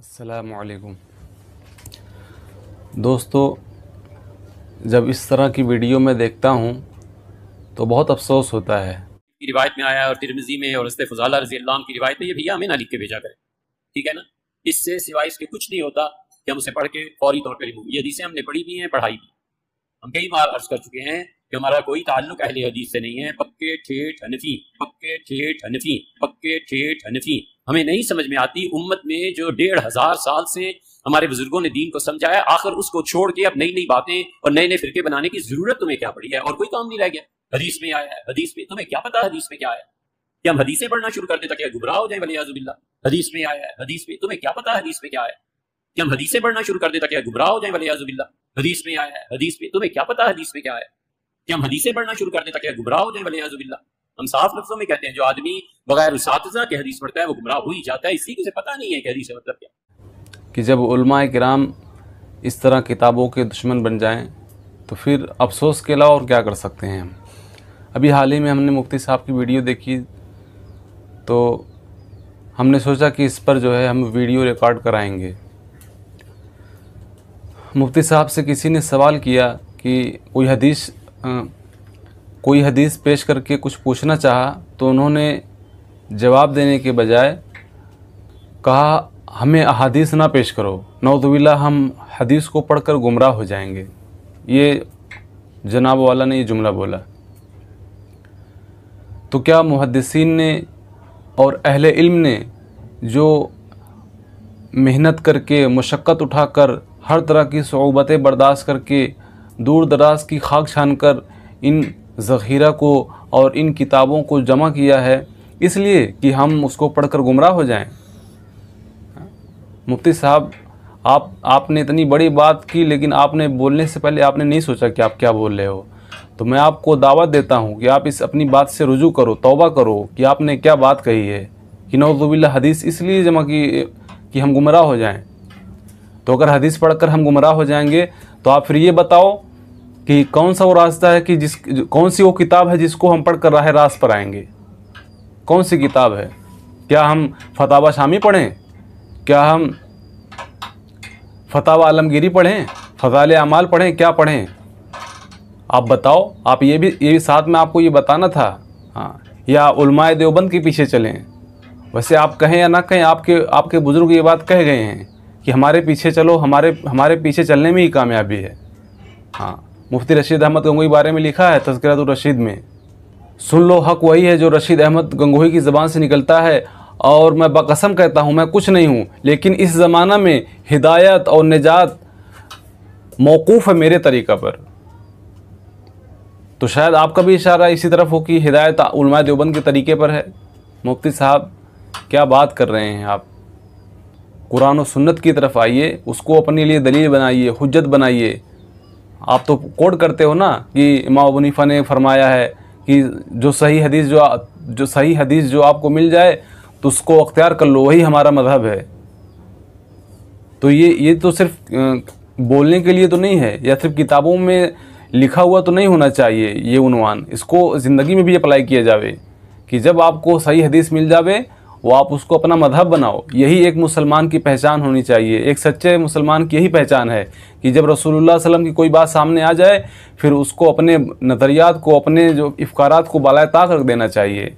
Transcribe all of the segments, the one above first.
असलकुम दोस्तों जब इस तरह की वीडियो मैं देखता हूँ तो बहुत अफसोस होता है की रिवायत में आया और तिरमिजी में और रस्ते फजाला रजी की रिवायत में ये भैया हमें ना लिख के भेजा करें ठीक है ना इससे सिवाय इसके कुछ नहीं होता कि हम उसे पढ़ के फौरी तौर पर लिखूँ ये हदीसें हमने पढ़ी भी हैं पढ़ाई भी हम कई बार अर्ज कर चुके हैं कि हमारा कोई ताल्लुक अहले हदीस से नहीं है पक्के ठेठ हनफी पक्के ठेठ हनफी पक्के ठेठ हनफी हमें नहीं समझ में आती उम्मत में जो डेढ़ हजार साल से हमारे बुजुर्गों ने दीन को समझाया आखिर उसको छोड़ के अब नई नई बातें और नए नए फिरके बनाने की जरूरत तुम्हें क्या पड़ी है और कोई काम नहीं रह गया हदीस में आया है हदीस में तुम्हें क्या पता हदीस में क्या आया कि हम हदीसें पढ़ना शुरू कर ताकि घुबरा हो जाए आजुबिल्ला हदीस में आया है हदीस में तुम्हें क्या पता हदीस में क्या आया कि हम हदीसें पढ़ना शुरू कर देता ताकि घुबरा हो जाए आजुबिल्ला हदीस में आया है हदीस में तुम्हें क्या पता हदीस में क्या आया कि हम हदीसें पढ़ना शुरू कर दें ताकि गुमराह हो जाए भले हजुबिल्ला हम साफ लफ्जों में कहते हैं जो आदमी बगैर उस के हदीस पढ़ता है वो गुमराह हो ही जाता है इसी उसे पता नहीं है कि हदीस मतलब क्या कि जब उलमा कराम इस तरह किताबों के दुश्मन बन जाएँ तो फिर अफसोस के अलावा और क्या कर सकते हैं अभी हाल ही में हमने मुफ्ती साहब की वीडियो देखी तो हमने सोचा कि इस पर जो है हम वीडियो रिकॉर्ड कराएंगे मुफ्ती साहब से किसी ने सवाल किया कि कोई हदीस कोई हदीस पेश करके कुछ पूछना चाहा तो उन्होंने जवाब देने के बजाय कहा हमें अहादीस ना पेश करो नौदबिल्ला हम हदीस को पढ़कर गुमराह हो जाएंगे ये जनाब वाला ने ये जुमला बोला तो क्या मुहदसिन ने और अहल इल्म ने जो मेहनत करके मशक्क़त उठाकर हर तरह की सौबतें बर्दाश्त करके दूर दराज की खाक छान कर इन ज़ख़ीरा को और इन किताबों को जमा किया है इसलिए कि हम उसको पढ़कर गुमराह हो जाएं मुफ्ती साहब आप आपने इतनी बड़ी बात की लेकिन आपने बोलने से पहले आपने नहीं सोचा कि आप क्या बोल रहे हो तो मैं आपको दावत देता हूँ कि आप इस अपनी बात से रुजू करो तौबा करो कि आपने क्या बात कही है कि नौजुबिल्ला हदीस इसलिए जमा की कि हम गुमराह हो जाएं तो अगर हदीस पढ़कर हम गुमराह हो जाएंगे तो आप फिर ये बताओ कि कौन सा वो रास्ता है कि जिस कौन सी वो किताब है जिसको हम पढ़ कर राह रास पर आएंगे कौन सी किताब है क्या हम फतावा शामी पढ़ें क्या हम फतावा आलमगिरी पढ़ें फजाल अमाल पढ़ें क्या पढ़ें आप बताओ आप ये भी ये भी साथ में आपको ये बताना था हाँ या उलमाए देवबंद के पीछे चलें वैसे आप कहें या ना कहें आपके आपके बुज़ुर्ग ये बात कह गए हैं कि हमारे पीछे चलो हमारे हमारे पीछे चलने में ही कामयाबी है हाँ मुफ्ती रशीद अहमद गंगोई बारे में लिखा है तस्करत रशीद में सुन लो हक वही है जो रशीद अहमद गंगोही की ज़बान से निकलता है और मैं बकसम कहता हूँ मैं कुछ नहीं हूँ लेकिन इस ज़माना में हिदायत और निजात मौकूफ़ है मेरे तरीक़ा पर तो शायद आपका भी इशारा इसी तरफ हो कि हिदायत उलमा देवबंद के तरीके पर है मुफ्ती साहब क्या बात कर रहे हैं आप कुरान और सुन्नत की तरफ आइए उसको अपने लिए दलील बनाइए हजत बनाइए आप तो कोड करते हो ना कि इमाम अबनीफा ने फरमाया है कि जो सही हदीस जो जो सही हदीस जो आपको मिल जाए तो उसको अख्तियार कर लो वही हमारा मज़हब है तो ये ये तो सिर्फ बोलने के लिए तो नहीं है या सिर्फ किताबों में लिखा हुआ तो नहीं होना चाहिए ये उनवान इसको ज़िंदगी में भी अप्लाई किया जावे कि जब आपको सही हदीस मिल जावे वो आप उसको अपना मजहब बनाओ यही एक मुसलमान की पहचान होनी चाहिए एक सच्चे मुसलमान की यही पहचान है कि जब रसूलुल्लाह वसल्लम की कोई बात सामने आ जाए फिर उसको अपने नज़रियात को अपने जो इफकार को बालाय ताक रख देना चाहिए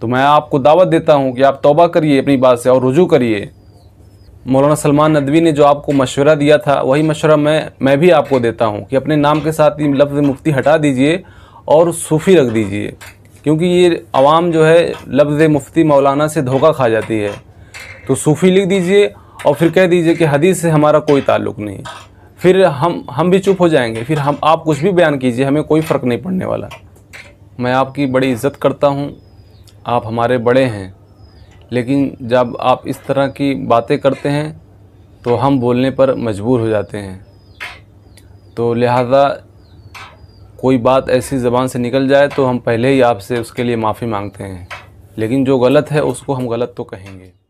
तो मैं आपको दावत देता हूँ कि आप तोबा करिए अपनी बात से और रुजू करिए मौलाना सलमान नदवी ने जो आपको मशवरा दिया था वही मशवरा मैं मैं भी आपको देता हूँ कि अपने नाम के साथ ही लफ्ज़ मुफ्ती हटा दीजिए और सूफ़ी रख दीजिए क्योंकि ये आवाम जो है लफ्ज़ मुफ्ती मौलाना से धोखा खा जाती है तो सूफ़ी लिख दीजिए और फिर कह दीजिए कि हदीस से हमारा कोई ताल्लुक नहीं फिर हम हम भी चुप हो जाएंगे फिर हम आप कुछ भी बयान कीजिए हमें कोई फ़र्क नहीं पड़ने वाला मैं आपकी बड़ी इज़्ज़त करता हूँ आप हमारे बड़े हैं लेकिन जब आप इस तरह की बातें करते हैं तो हम बोलने पर मजबूर हो जाते हैं तो लिहाजा कोई बात ऐसी ज़बान से निकल जाए तो हम पहले ही आपसे उसके लिए माफ़ी मांगते हैं लेकिन जो गलत है उसको हम गलत तो कहेंगे